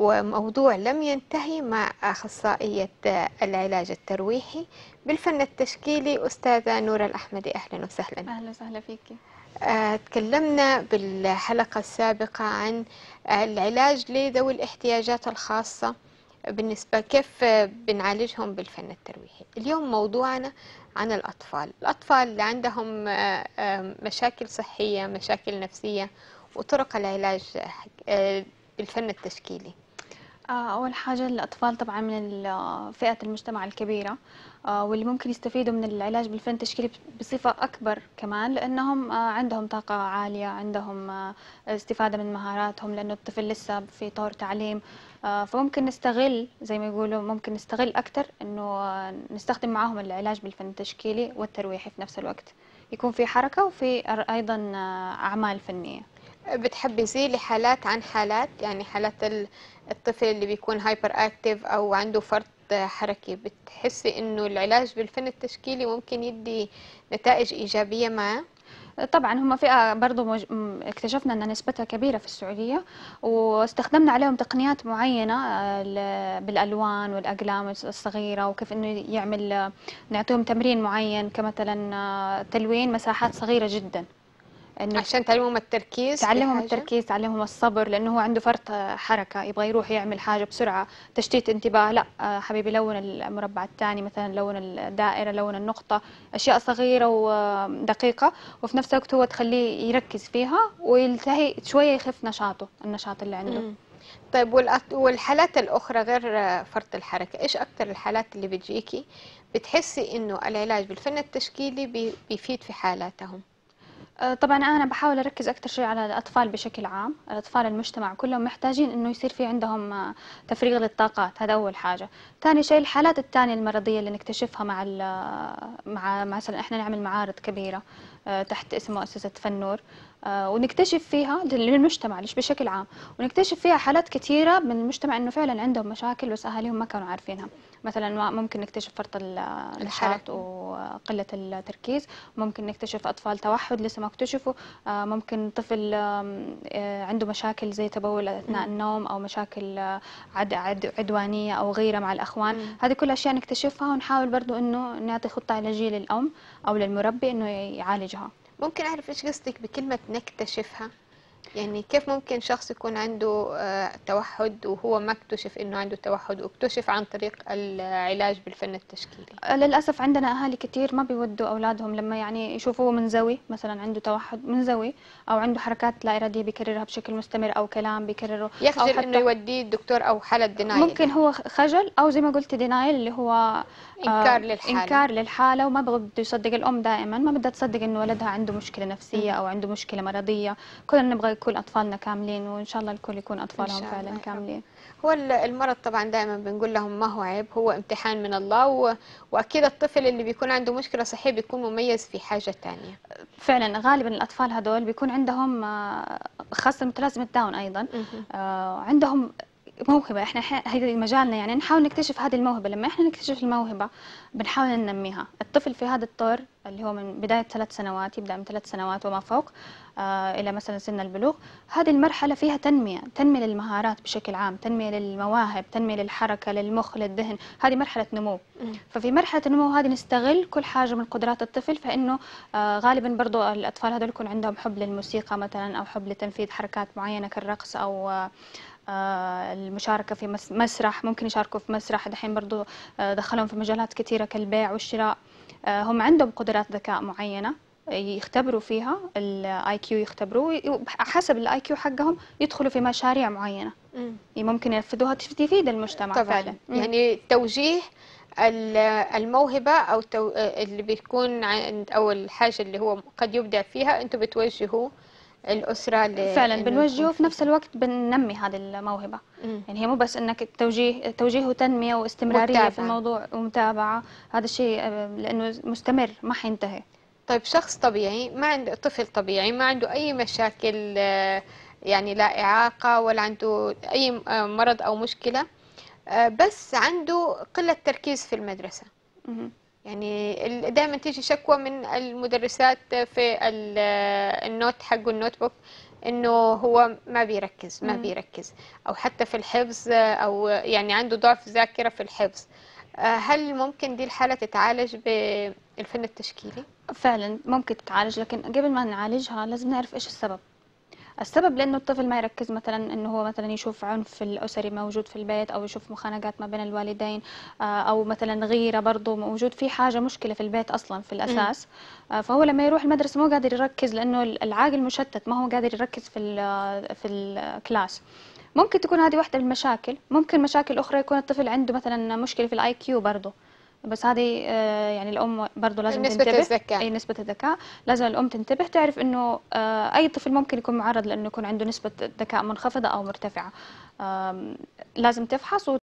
وموضوع لم ينتهي مع أخصائية العلاج الترويحي بالفن التشكيلي أستاذة نورة الأحمدي أهلا وسهلا أهلا وسهلا فيك آه، تكلمنا بالحلقة السابقة عن العلاج لذوي الاحتياجات الخاصة بالنسبة كيف بنعالجهم بالفن الترويحي اليوم موضوعنا عن الأطفال الأطفال اللي عندهم آه، آه، مشاكل صحية مشاكل نفسية وطرق العلاج بالفن التشكيلي آه، أول حاجة الأطفال طبعا من آه، فئة المجتمع الكبيرة آه، واللي ممكن يستفيدوا من العلاج بالفن التشكيلي بصفة أكبر كمان لأنهم عندهم طاقة عالية عندهم استفادة من مهاراتهم لأنه الطفل لسه في طور تعليم فممكن نستغل زي ما يقولوا ممكن نستغل أكتر أنه نستخدم معاهم العلاج بالفن التشكيلي والترويحي في نفس الوقت يكون في حركة وفي أيضا أعمال فنية يزيلي حالات عن حالات يعني حالات الطفل اللي بيكون هايبر اكتيف او عنده فرط حركي بتحسي انه العلاج بالفن التشكيلي ممكن يدي نتائج ايجابيه معه طبعا هم فئه برضه مج... اكتشفنا ان نسبتها كبيره في السعوديه واستخدمنا عليهم تقنيات معينه بالالوان والاقلام الصغيره وكيف انه يعمل نعطيهم تمرين معين كمثلا آه، تلوين مساحات صغيره جدا انه عشان تعلمهم التركيز تعلمهم التركيز تعلمهم الصبر لانه هو عنده فرط آه، حركه يبغى يروح يعمل حاجه بسرعه تشتيت انتباه لا آه، حبيبي لون المربع الثاني مثلا لون الدائره لون النقطه اشياء صغيره ودقيقه وفي نفس الوقت هو تخليه يركز فيها ويلتهي شويه يخف نشاطه النشاط اللي عنده طيب والحالات الأخرى غير آه، فرط الحركة إيش أكثر الحالات اللي بتجيكي بتحسي إنه العلاج بالفن التشكيلي بيفيد في حالاتهم آه، طبعا انا بحاول اركز اكثر شيء على الاطفال بشكل عام الاطفال المجتمع كلهم محتاجين انه يصير في عندهم آه، تفريغ للطاقات هذا اول حاجه ثاني شيء الحالات الثانيه المرضيه اللي نكتشفها مع آه، مع مثلا احنا نعمل معارض كبيره تحت اسم مؤسسه فنور ونكتشف فيها للمجتمع ليش بشكل عام ونكتشف فيها حالات كثيره من المجتمع انه فعلا عندهم مشاكل بس اهاليهم ما كانوا عارفينها مثلا ممكن نكتشف فرط النشاط وقله التركيز ممكن نكتشف اطفال توحد لسه ما اكتشفوا آه، ممكن طفل آه، عنده مشاكل زي تبول اثناء م. النوم او مشاكل آه، عد عد عدوانيه او غيره مع الاخوان م. هذه كل اشياء نكتشفها ونحاول برضو انه نعطي خطه علاجيه للام او للمربي انه يعالجها ممكن اعرف ايش قصدك بكلمه نكتشفها يعني كيف ممكن شخص يكون عنده آه، توحد وهو ما اكتشف انه عنده توحد واكتشف عن طريق العلاج بالفن التشكيلي آه، للاسف عندنا اهالي كثير ما بيودوا اولادهم لما يعني يشوفوه منزوي مثلا عنده توحد منزوي او عنده حركات لا اراديه بيكررها بشكل مستمر او كلام بيكرره يخجل أو حتى انه يوديه الدكتور او حاله دينايل ممكن هو خجل او زي ما قلت دينايل اللي هو آه، انكار للحاله انكار للحاله وما بده يصدق الام دائما ما بدها تصدق انه ولدها عنده مشكله نفسيه او عنده مشكله مرضيه كلنا نبغى كل أطفالنا كاملين وإن شاء الله الكل يكون أطفالهم فعلا كاملين هو المرض طبعا دائما بنقول لهم ما هو عيب هو امتحان من الله و... وأكيد الطفل اللي بيكون عنده مشكلة صحية بيكون مميز في حاجة ثانية فعلا غالبا الأطفال هذول بيكون عندهم آه، خاصة متلازمة داون أيضا آه، عندهم موهبه احنا هذا مجالنا يعني نحاول نكتشف هذه الموهبه لما احنا نكتشف الموهبه بنحاول ننميها الطفل في هذا الطور اللي هو من بدايه ثلاث سنوات يبدا من ثلاث سنوات وما فوق آه الى مثلا سن البلوغ هذه المرحله فيها تنميه تنميه للمهارات بشكل عام تنميه للمواهب تنميه للحركه للمخ للذهن هذه مرحله نمو ففي مرحله النمو هذه نستغل كل حاجه من قدرات الطفل فانه آه غالبا برضو الاطفال هذول يكون عندهم حب للموسيقى مثلا او حب لتنفيذ حركات معينه كالرقص او آه آه، المشاركه في مسرح ممكن يشاركوا في مسرح دحين برضو آه، دخلهم في مجالات كثيره كالبيع والشراء آه، هم عندهم قدرات ذكاء معينه يختبروا فيها الاي كيو يختبروه حسب الاي كيو حقهم يدخلوا في مشاريع معينه يعني ممكن ينفذوها تفيد المجتمع طبعا فعلا يعني توجيه الموهبة أو اللي بيكون عند أو الحاجة اللي هو قد يبدع فيها أنتم بتوجهوا الاسره اللي فعلا بنوجهه وفي نفس الوقت بننمي هذه الموهبه مم. يعني هي مو بس انك توجيه توجيه وتنميه واستمراريه متابعة. في الموضوع ومتابعه هذا الشيء آه، لانه مستمر ما حينتهي طيب شخص طبيعي ما عنده طفل طبيعي ما عنده اي مشاكل آه، يعني لا اعاقه ولا عنده اي آه، مرض او مشكله بس عنده قله تركيز في المدرسه مم. يعني دائما تيجي شكوى من المدرسات في النوت حقه النوت بوك انه هو ما بيركز ما بيركز او حتى في الحفظ او يعني عنده ضعف ذاكره في الحفظ هل ممكن دي الحاله تتعالج بالفن التشكيلي فعلا ممكن تتعالج لكن قبل ما نعالجها لازم نعرف ايش السبب السبب لانه الطفل ما يركز مثلا انه هو مثلا يشوف عنف الاسري موجود في البيت او يشوف مخانقات ما بين الوالدين آه، او مثلا غيره برضه موجود في حاجه مشكله في البيت اصلا في الاساس آه، فهو لما يروح المدرسه مو قادر يركز لانه العاقل مشتت ما هو قادر يركز في آه، في الكلاس ممكن تكون هذه واحده من المشاكل ممكن مشاكل اخرى يكون الطفل عنده مثلا مشكله في الاي كيو برضه بس هذه آه، يعني الام برضه لازم نسبة تنتبه الذكاء اي نسبة الذكاء لازم الام تنتبه تعرف انه آه، اي طفل ممكن يكون معرض لانه يكون عنده نسبة ذكاء منخفضة او مرتفعة لازم تفحص